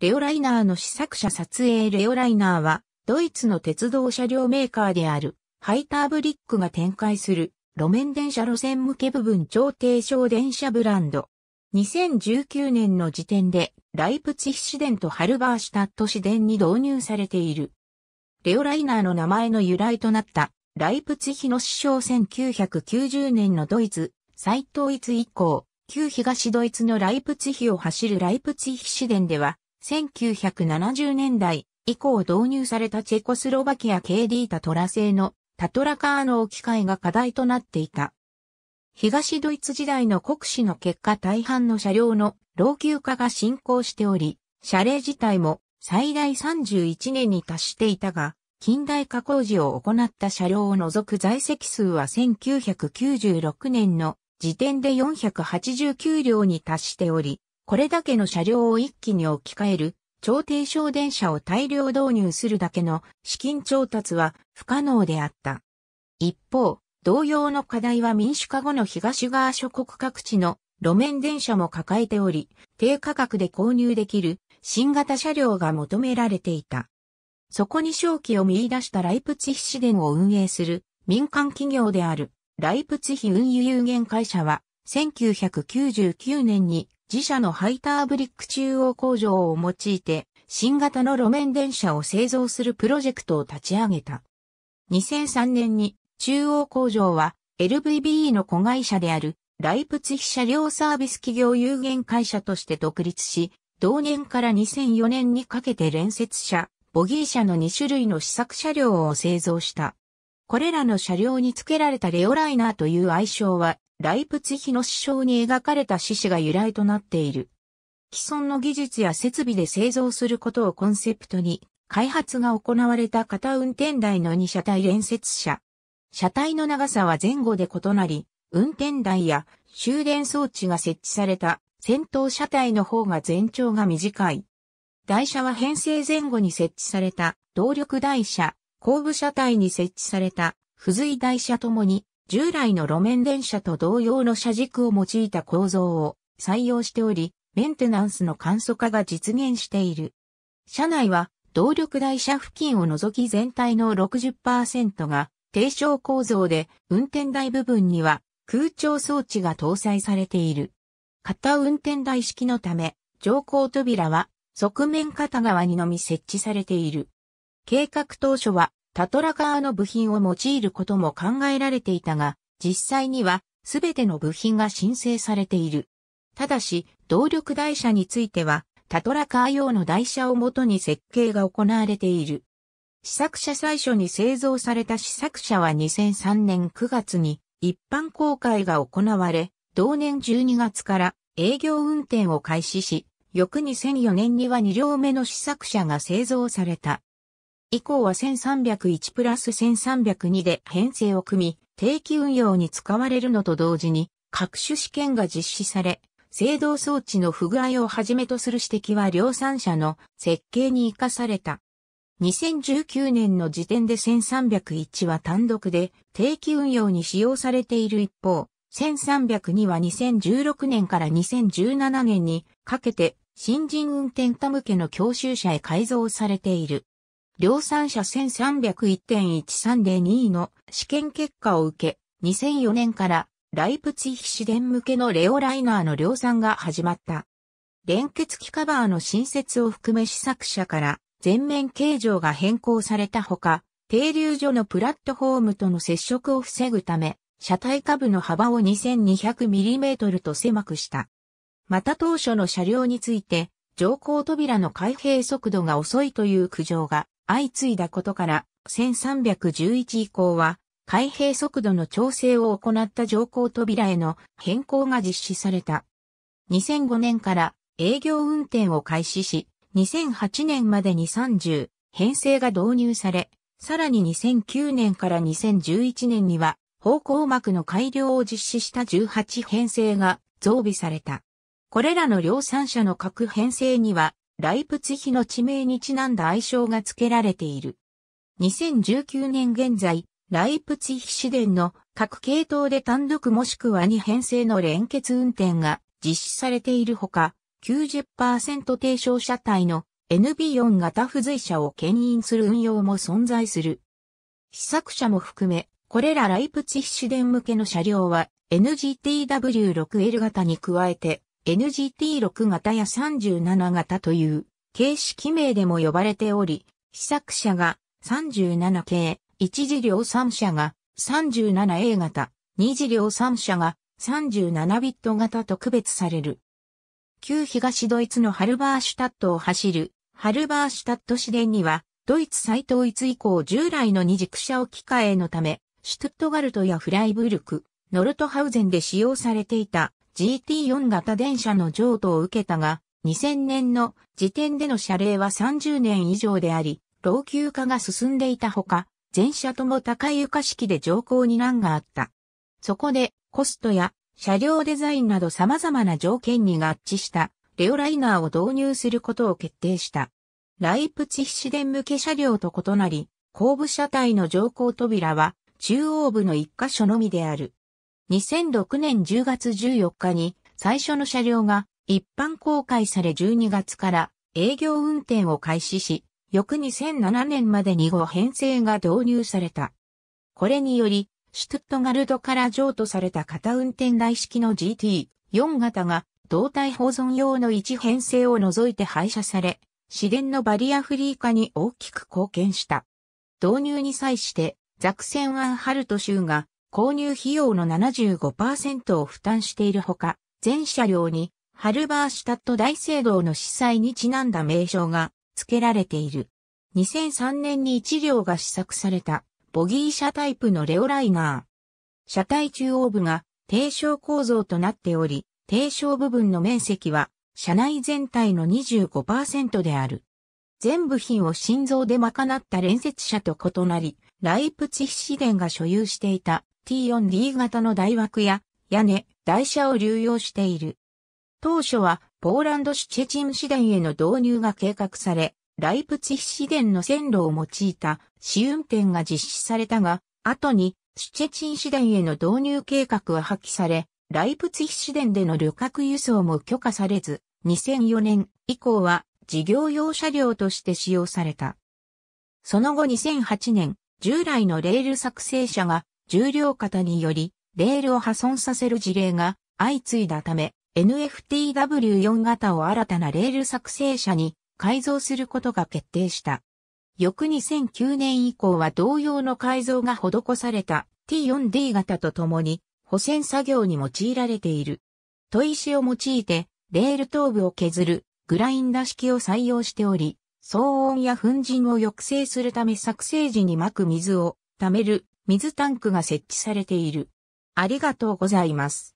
レオライナーの試作者撮影レオライナーは、ドイツの鉄道車両メーカーである、ハイターブリックが展開する、路面電車路線向け部分超低床電車ブランド。2019年の時点で、ライプツヒ市電とハルバーシュタット市電に導入されている。レオライナーの名前の由来となった、ライプツヒの市長1990年のドイツ、再統一以降、旧東ドイツのライプツヒを走るライプツヒ市電では、1970年代以降導入されたチェコスロバキア KD タトラ製のタトラカーの置き換えが課題となっていた。東ドイツ時代の国史の結果大半の車両の老朽化が進行しており、車齢自体も最大31年に達していたが、近代化工事を行った車両を除く在籍数は1996年の時点で489両に達しており、これだけの車両を一気に置き換える、超低床電車を大量導入するだけの資金調達は不可能であった。一方、同様の課題は民主化後の東側諸国各地の路面電車も抱えており、低価格で購入できる新型車両が求められていた。そこに正気を見出したライプツヒ市電を運営する民間企業であるライプツヒ運輸有限会社は1999年に自社のハイターブリック中央工場を用いて、新型の路面電車を製造するプロジェクトを立ち上げた。2003年に中央工場は LVBE の子会社であるライプツヒ車両サービス企業有限会社として独立し、同年から2004年にかけて連接車、ボギー車の2種類の試作車両を製造した。これらの車両に付けられたレオライナーという愛称はライプツヒの師匠に描かれた獅子が由来となっている。既存の技術や設備で製造することをコンセプトに、開発が行われた片運転台の2車体連接車。車体の長さは前後で異なり、運転台や終電装置が設置された先頭車体の方が全長が短い。台車は編成前後に設置された動力台車、後部車体に設置された付随台車ともに従来の路面電車と同様の車軸を用いた構造を採用しており、メンテナンスの簡素化が実現している。車内は動力台車付近を除き全体の60%が低床構造で運転台部分には空調装置が搭載されている。型運転台式のため乗降扉は側面片側にのみ設置されている。計画当初はタトラカーの部品を用いることも考えられていたが、実際にはすべての部品が申請されている。ただし、動力台車については、タトラカー用の台車をもとに設計が行われている。試作車最初に製造された試作車は2003年9月に一般公開が行われ、同年12月から営業運転を開始し、翌2004年には2両目の試作車が製造された。以降は1301プラス1302で編成を組み、定期運用に使われるのと同時に、各種試験が実施され、制動装置の不具合をはじめとする指摘は量産車の設計に活かされた。2019年の時点で1301は単独で定期運用に使用されている一方、1302は2016年から2017年にかけて新人運転家向けの教習車へ改造されている。量産車1 3 0 1 1 3で2の試験結果を受け、2004年からライプツィヒ市電向けのレオライナーの量産が始まった。連結機カバーの新設を含め試作車から全面形状が変更されたほか、停留所のプラットフォームとの接触を防ぐため、車体下部の幅を 2200mm と狭くした。また当初の車両について、乗降扉の開閉速度が遅いという苦情が相次いだことから、1311以降は、開閉速度の調整を行った乗降扉への変更が実施された。2005年から営業運転を開始し、2008年までに30編成が導入され、さらに2009年から2011年には方向膜の改良を実施した18編成が増備された。これらの量産車の各編成にはライプツヒの地名にちなんだ愛称が付けられている。2019年現在、ライプツヒ市電の各系統で単独もしくは2編成の連結運転が実施されているほか、90%低床車体の NB4 型付随車を牽引する運用も存在する。試作車も含め、これらライプツヒ市電向けの車両は NGTW6L 型に加えて NGT6 型や37型という形式名でも呼ばれており、試作車が37系、一次量産車が 37A 型、二次量産車が37ビット型と区別される。旧東ドイツのハルバーシュタットを走る、ハルバーシュタット市電には、ドイツ再統一以降従来の二軸車を機械えのため、シュトゥットガルトやフライブルク、ノルトハウゼンで使用されていた GT4 型電車の譲渡を受けたが、2000年の時点での車礼は30年以上であり、老朽化が進んでいたほか、全車とも高い床式で乗降に難があった。そこで、コストや車両デザインなど様々な条件に合致したレオライナーを導入することを決定した。ライプチヒシデン向け車両と異なり、後部車体の乗降扉は中央部の一箇所のみである。2006年10月14日に最初の車両が一般公開され12月から営業運転を開始し、翌2007年までにご編成が導入された。これにより、シュトゥットガルドから譲渡された型運転台式の GT4 型が胴体保存用の1編成を除いて廃車され、市電のバリアフリー化に大きく貢献した。導入に際して、ザクセン・アンハルト州が購入費用の75%を負担しているほか、全車両にハルバーシュタット大聖堂の司祭にちなんだ名称が付けられている。2003年に1両が試作されたボギー車タイプのレオライナー。車体中央部が低床構造となっており、低床部分の面積は車内全体の25%である。全部品を心臓で賄った連接車と異なり、ライプツヒシデンが所有していた T4D 型の台枠や屋根、台車を流用している。当初はポーランドシチェチン市電への導入が計画され、ライプツィヒ市電の線路を用いた試運転が実施されたが、後にシチェチン市電への導入計画は破棄され、ライプツィヒ市電での旅客輸送も許可されず、2004年以降は事業用車両として使用された。その後2008年、従来のレール作成者が重量型により、レールを破損させる事例が相次いだため、NFTW4 型を新たなレール作成者に改造することが決定した。翌2009年以降は同様の改造が施された T4D 型とともに補線作業に用いられている。砥石を用いてレール頭部を削るグラインダ式を採用しており、騒音や粉塵を抑制するため作成時に撒く水を溜める水タンクが設置されている。ありがとうございます。